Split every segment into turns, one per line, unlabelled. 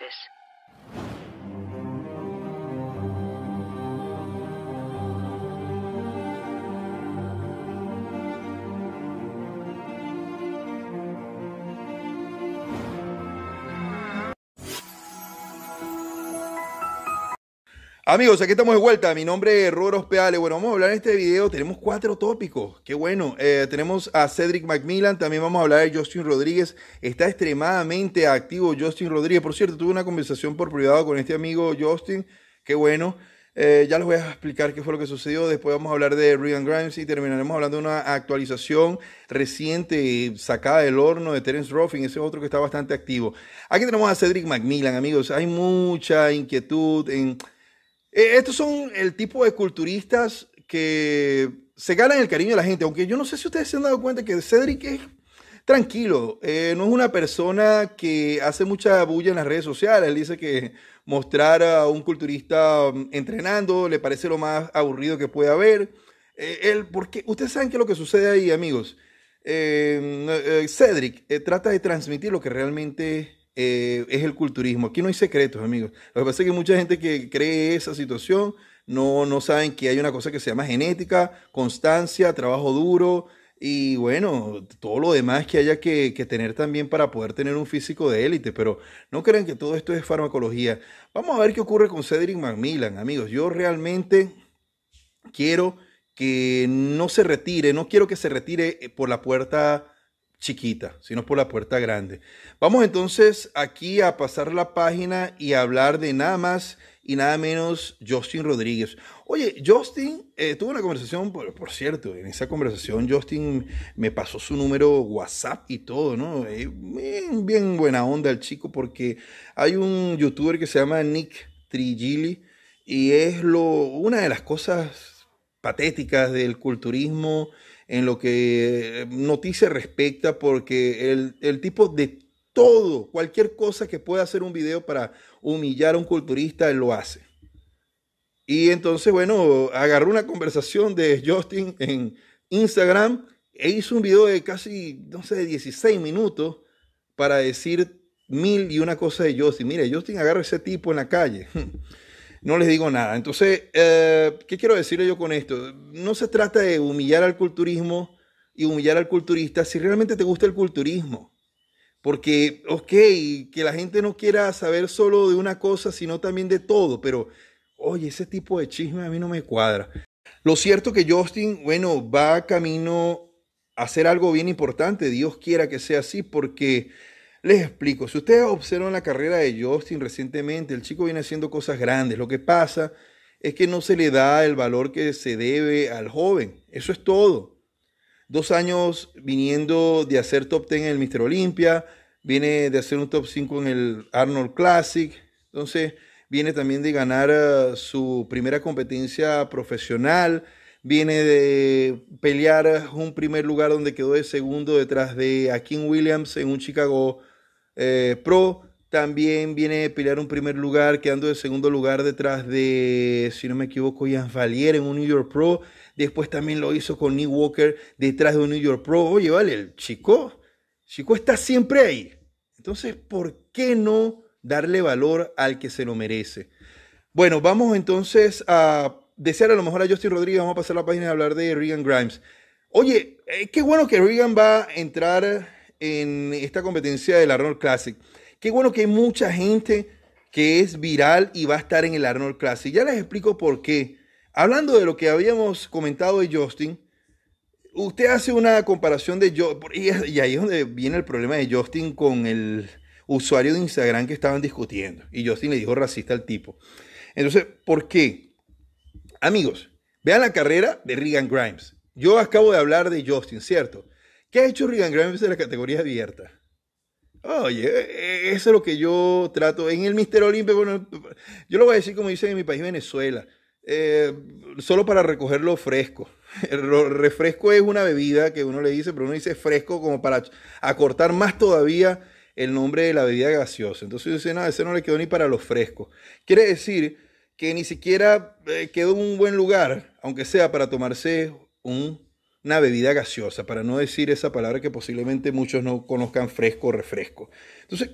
office
Amigos, aquí estamos de vuelta. Mi nombre es Roros Peale. Bueno, vamos a hablar en este video. Tenemos cuatro tópicos. Qué bueno. Eh, tenemos a Cedric McMillan. También vamos a hablar de Justin Rodríguez. Está extremadamente activo Justin Rodríguez. Por cierto, tuve una conversación por privado con este amigo Justin. Qué bueno. Eh, ya les voy a explicar qué fue lo que sucedió. Después vamos a hablar de Regan Grimes y terminaremos hablando de una actualización reciente sacada del horno de Terence Ruffin. Ese es otro que está bastante activo. Aquí tenemos a Cedric McMillan, amigos. Hay mucha inquietud en eh, estos son el tipo de culturistas que se ganan el cariño de la gente, aunque yo no sé si ustedes se han dado cuenta que Cedric es tranquilo, eh, no es una persona que hace mucha bulla en las redes sociales, él dice que mostrar a un culturista mm, entrenando le parece lo más aburrido que puede haber, eh, porque ustedes saben qué es lo que sucede ahí, amigos, Cedric trata de transmitir lo que realmente eh, es el culturismo. Aquí no hay secretos, amigos. Lo que pasa es que mucha gente que cree esa situación no, no saben que hay una cosa que se llama genética, constancia, trabajo duro y bueno, todo lo demás que haya que, que tener también para poder tener un físico de élite. Pero no crean que todo esto es farmacología. Vamos a ver qué ocurre con Cedric Macmillan, amigos. Yo realmente quiero que no se retire, no quiero que se retire eh, por la puerta chiquita, sino por la puerta grande. Vamos entonces aquí a pasar la página y hablar de nada más y nada menos Justin Rodríguez. Oye, Justin, tuvo eh, tuve una conversación, por, cierto, en esa conversación Justin me pasó su número WhatsApp y todo, ¿no? Eh, bien, buena onda el chico porque hay un youtuber que se llama Nick Trigili y es lo, una de las cosas patéticas del culturismo en lo que eh, noticia respecta, porque el, tipo de todo, cualquier cosa que pueda hacer un video para humillar a un culturista, él lo hace. Y entonces, bueno, agarró una conversación de Justin en Instagram e hizo un video de casi, no sé, 16 minutos para decir mil y una cosas de Justin. Mire, Justin agarra a ese tipo en la calle. no les digo nada. Entonces, eh, ¿qué quiero decirle yo con esto? No se trata de humillar al culturismo y humillar al culturista si realmente te gusta el culturismo. Porque, ok, que la gente no quiera saber solo de una cosa, sino también de todo, pero, oye, ese tipo de chisme a mí no me cuadra. Lo cierto que Justin, bueno, va camino a hacer algo bien importante, Dios quiera que sea así, porque les explico, si ustedes observan la carrera de Justin recientemente, el chico viene haciendo cosas grandes. Lo que pasa es que no se le da el valor que se debe al joven. Eso es todo. Dos años viniendo de hacer top 10 en el Mr. Olimpia, viene de hacer un top 5 en el Arnold Classic. Entonces, viene también de ganar eh, su primera competencia profesional, viene de pelear un primer lugar donde quedó de segundo detrás de Akin Williams en un Chicago eh, Pro. También viene a pelear un primer lugar, quedando de segundo lugar detrás de, si no me equivoco, Ian Valier en un New York Pro. Después también lo hizo con Nick Walker detrás de un New York Pro. Oye, vale, el chico, chico está siempre ahí. Entonces, ¿por qué no darle valor al que se lo merece? Bueno, vamos entonces a desear a lo mejor a Justin Rodríguez. Vamos a pasar la página y hablar de Regan Grimes. Oye, eh, qué bueno que Regan va a entrar en esta competencia del Arnold Classic. Qué bueno que hay mucha gente que es viral y va a estar en el Arnold Classic. Ya les explico por qué. Hablando de lo que habíamos comentado de Justin, usted hace una comparación de y ahí es donde viene el problema de Justin con el usuario de Instagram que estaban discutiendo. Y Justin le dijo racista al tipo. Entonces, ¿por qué? Amigos, vean la carrera de Regan Grimes. Yo acabo de hablar de Justin, ¿cierto? ¿Qué ha hecho Regan Grimes de la categoría abierta? Oye, e, e, eso es lo que yo trato. En el Mister Olímpico, yo lo voy a decir como dicen en mi país, Venezuela, eh, solo para recoger lo fresco. El refresco es una bebida que uno le dice, pero uno dice fresco como para acortar más todavía el nombre de la bebida gaseosa. Entonces yo decía, no, ese no le quedó ni para lo fresco. Quiere decir que ni siquiera eh, quedó en un buen lugar, aunque sea para tomarse un una bebida gaseosa, para no decir esa palabra que posiblemente muchos no conozcan, fresco o refresco. Entonces,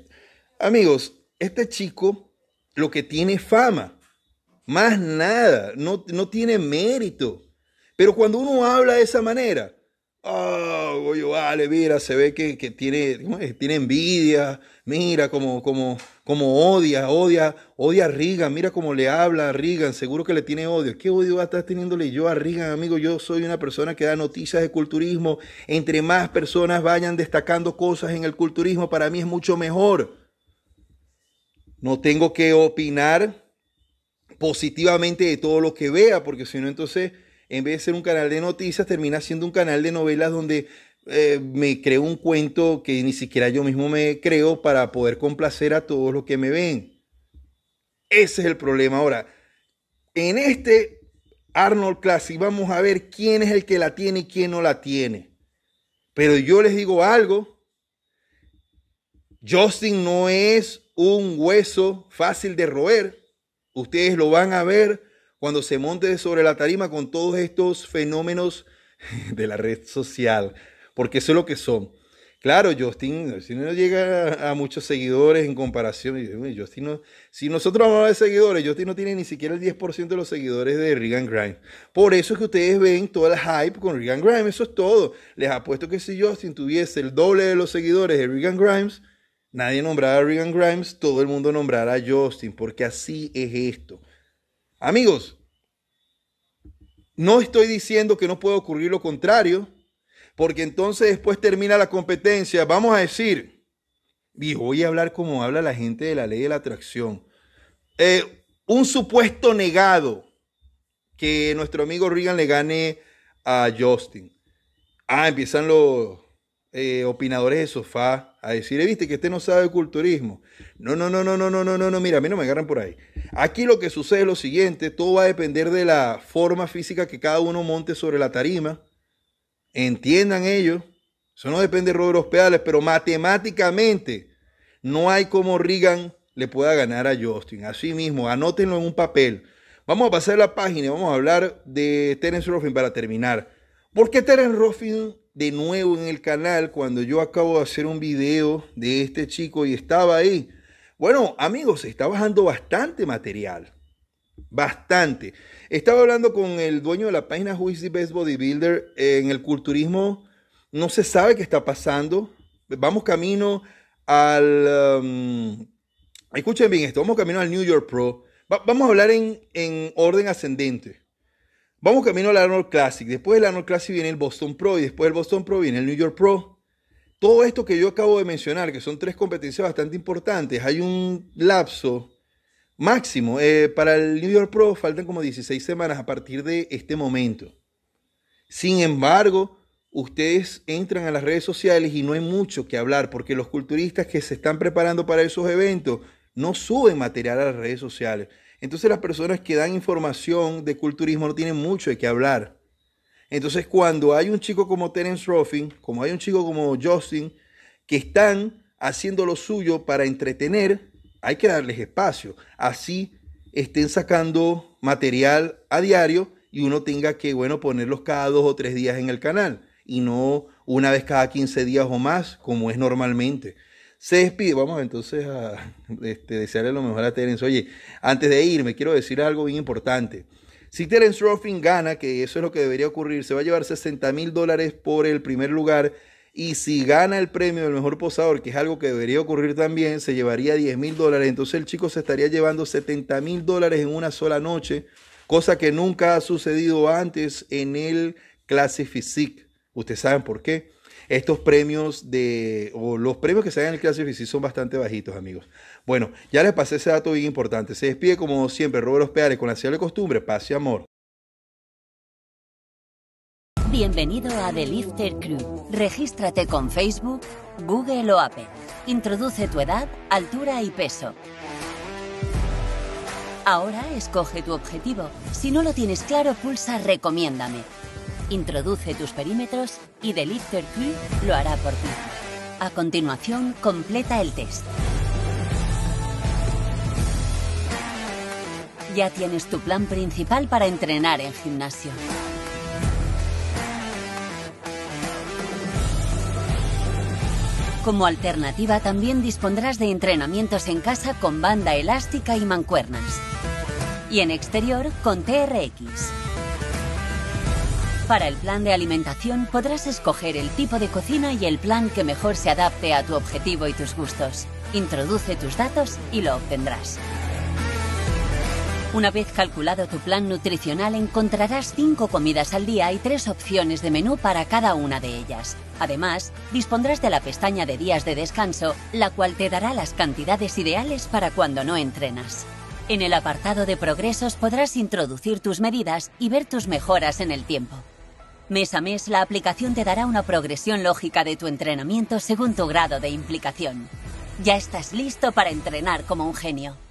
amigos, este chico lo que tiene es fama, más nada, no, no tiene mérito. Pero cuando uno habla de esa manera, Oh, vale, mira, se ve que, tiene, tiene envidia. Mira como, odia, odia, odia a Reagan. Mira cómo le habla a Reagan. Seguro que le tiene odio. ¿Qué odio va a estar teniéndole yo a Reagan, amigo? Yo soy una persona que da noticias de culturismo. Entre más personas vayan destacando cosas en el culturismo, para mí es mucho mejor. No tengo que opinar positivamente de todo lo que vea, porque si no, entonces en vez de ser un canal de noticias, termina siendo un canal de novelas donde eh, me creo un cuento que ni siquiera yo mismo me creo para poder complacer a todos los que me ven. Ese es el problema. Ahora, en este Arnold Classic vamos a ver quién es el que la tiene y quién no la tiene. Pero yo les digo algo. Justin no es un hueso fácil de roer. Ustedes lo van a ver cuando se monte sobre la tarima con todos estos fenómenos de la red social, porque eso es lo que son. Claro, Justin, si no llega a, muchos seguidores en comparación, Justin si nosotros hablamos de seguidores, Justin no tiene ni siquiera el 10% de los seguidores de Regan Grimes. Por eso es que ustedes ven toda la hype con Regan Grimes, eso es todo. Les apuesto que si Justin tuviese el doble de los seguidores de Regan Grimes, nadie nombrara a Regan Grimes, todo el mundo nombrara a Justin, porque así es esto. Amigos, no estoy diciendo que no pueda ocurrir lo contrario, porque entonces después termina la competencia. Vamos a decir, y voy a hablar como habla la gente de la ley de la atracción. Eh, un supuesto negado que nuestro amigo Reagan le gane a Justin. Ah, empiezan los, eh, opinadores de sofá a decir, eh, viste que este no sabe culturismo. No, no, no, no, no, no, no, no, no, mira, a mí no me agarran por ahí. Aquí lo que sucede es lo siguiente, todo va a depender de la forma física que cada uno monte sobre la tarima. Entiendan ellos, eso no depende de Robert Pedales, pero matemáticamente no hay como Reagan le pueda ganar a Justin. Así mismo, anótenlo en un papel. Vamos a pasar la página y vamos a hablar de Terence Ruffin para terminar. ¿Por qué Terence Ruffin de nuevo en el canal cuando yo acabo de hacer un video de este chico y estaba ahí. Bueno, amigos, está bajando bastante material. Bastante. Estaba hablando con el dueño de la página Who Best Bodybuilder. En el culturismo no se sabe qué está pasando. Vamos camino al... Um, escuchen bien esto, vamos camino al New York Pro. vamos a hablar en orden ascendente. Vamos camino al Arnold Classic. Después del Arnold Classic viene el Boston Pro y después del Boston Pro viene el New York Pro. Todo esto que yo acabo de mencionar, que son tres competencias bastante importantes, hay un lapso máximo. Eh, para el New York Pro faltan como 16 semanas a partir de este momento. Sin embargo, ustedes entran a las redes sociales y no hay mucho que hablar porque los culturistas que se están preparando para esos eventos no suben material a las redes sociales. Entonces las personas que dan información de culturismo no tienen mucho de qué hablar. Entonces cuando hay un chico como Terence Ruffin, como hay un chico como Justin, que están haciendo lo suyo para entretener, hay que darles espacio. Así estén sacando material a diario y uno tenga que, bueno, ponerlos cada dos o tres días en el canal y no una vez cada 15 días o más, como es normalmente se despide. Vamos entonces a este, desearle lo mejor a Terence. Oye, antes de irme, quiero decir algo bien importante. Si Terence Ruffin gana, que eso es lo que debería ocurrir, se va a llevar 60 mil dólares por el primer lugar. Y si gana el premio del mejor posador, que es algo que debería ocurrir también, se llevaría 10 mil dólares. Entonces el chico se estaría llevando 70 mil dólares en una sola noche, cosa que nunca ha sucedido antes en el Clase Physique. Ustedes saben por qué. Estos premios de, o los premios que se en el Classic sí son bastante bajitos, amigos. Bueno, ya les pasé ese dato bien importante. Se despide como siempre Roberto Peares, con la señal de costumbre, paz y amor.
Bienvenido a The Lifter Crew. Regístrate con Facebook, Google o Apple. Introduce tu edad, altura y peso. Ahora escoge tu objetivo. Si no lo tienes claro, pulsa Recomiéndame Introduce tus perímetros y The lo hará por ti. A continuación, completa el test. Ya tienes tu plan principal para entrenar en gimnasio. Como alternativa también dispondrás de entrenamientos en casa con banda elástica y mancuernas. Y en exterior con TRX. Para el plan de alimentación podrás escoger el tipo de cocina y el plan que mejor se adapte a tu objetivo y tus gustos. Introduce tus datos y lo obtendrás. Una vez calculado tu plan nutricional encontrarás 5 comidas al día y tres opciones de menú para cada una de ellas. Además, dispondrás de la pestaña de días de descanso, la cual te dará las cantidades ideales para cuando no entrenas. En el apartado de progresos podrás introducir tus medidas y ver tus mejoras en el tiempo. Mes a mes, la aplicación te dará una progresión lógica de tu entrenamiento según tu grado de implicación. Ya estás listo para entrenar como un genio.